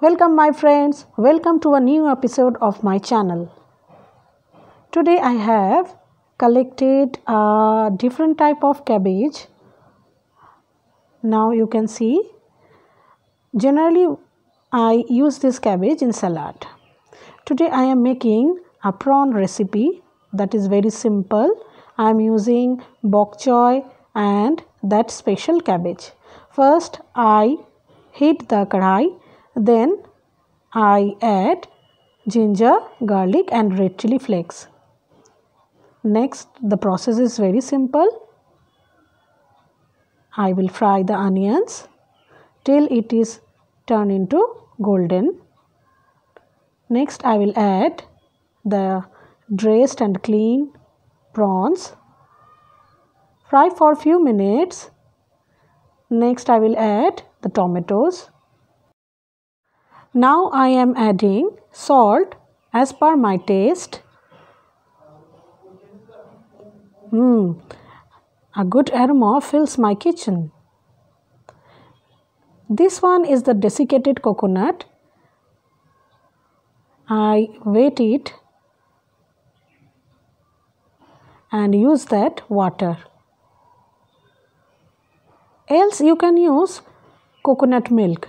Welcome, my friends. Welcome to a new episode of my channel. Today, I have collected a different type of cabbage. Now, you can see generally, I use this cabbage in salad. Today, I am making a prawn recipe that is very simple. I am using bok choy and that special cabbage. First, I heat the kadai then I add ginger, garlic and red chili flakes. Next the process is very simple. I will fry the onions till it is turned into golden. Next I will add the dressed and clean prawns. Fry for few minutes. Next I will add the tomatoes. Now I am adding salt as per my taste. Mmm, a good aroma fills my kitchen. This one is the desiccated coconut. I wet it and use that water. Else you can use coconut milk.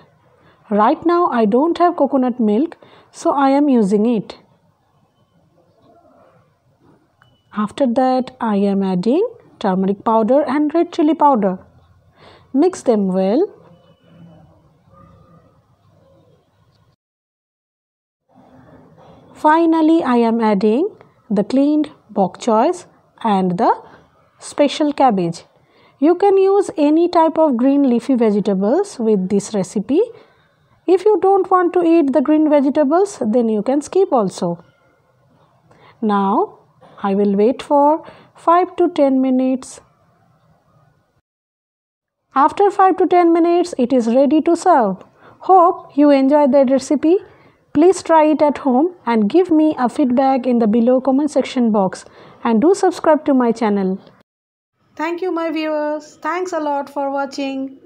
Right now I don't have coconut milk so I am using it. After that I am adding turmeric powder and red chili powder. Mix them well. Finally I am adding the cleaned bok choys and the special cabbage. You can use any type of green leafy vegetables with this recipe if you don't want to eat the green vegetables, then you can skip also. Now, I will wait for 5 to 10 minutes. After 5 to 10 minutes, it is ready to serve. Hope you enjoy the recipe. Please try it at home and give me a feedback in the below comment section box and do subscribe to my channel. Thank you my viewers. Thanks a lot for watching.